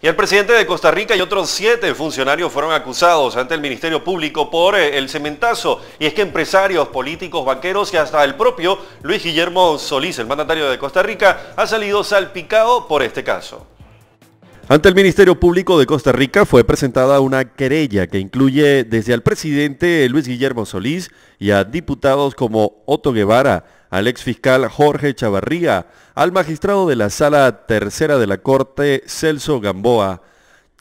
Y el presidente de Costa Rica y otros siete funcionarios fueron acusados ante el Ministerio Público por eh, el cementazo. Y es que empresarios, políticos, banqueros y hasta el propio Luis Guillermo Solís, el mandatario de Costa Rica, ha salido salpicado por este caso. Ante el Ministerio Público de Costa Rica fue presentada una querella que incluye desde al presidente Luis Guillermo Solís y a diputados como Otto Guevara, al exfiscal fiscal Jorge Chavarría, al magistrado de la Sala Tercera de la Corte, Celso Gamboa,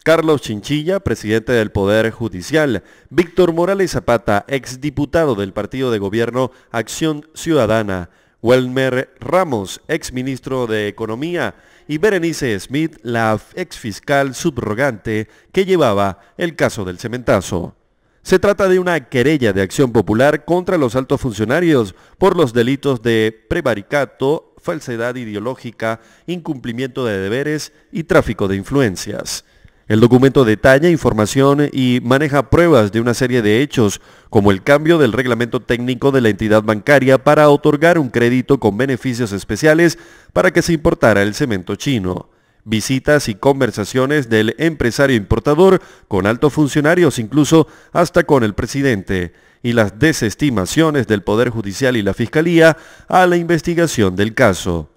Carlos Chinchilla, presidente del Poder Judicial, Víctor Morales Zapata, exdiputado del Partido de Gobierno Acción Ciudadana, Welmer Ramos, exministro de Economía, y Berenice Smith, la exfiscal subrogante que llevaba el caso del cementazo. Se trata de una querella de acción popular contra los altos funcionarios por los delitos de prevaricato, falsedad ideológica, incumplimiento de deberes y tráfico de influencias. El documento detalla información y maneja pruebas de una serie de hechos, como el cambio del reglamento técnico de la entidad bancaria para otorgar un crédito con beneficios especiales para que se importara el cemento chino visitas y conversaciones del empresario importador con altos funcionarios, incluso hasta con el presidente, y las desestimaciones del Poder Judicial y la Fiscalía a la investigación del caso.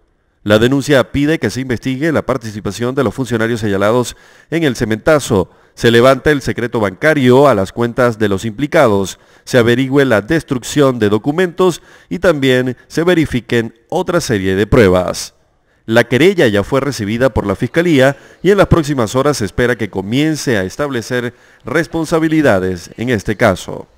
La denuncia pide que se investigue la participación de los funcionarios señalados en el cementazo, se levante el secreto bancario a las cuentas de los implicados, se averigüe la destrucción de documentos y también se verifiquen otra serie de pruebas. La querella ya fue recibida por la Fiscalía y en las próximas horas se espera que comience a establecer responsabilidades en este caso.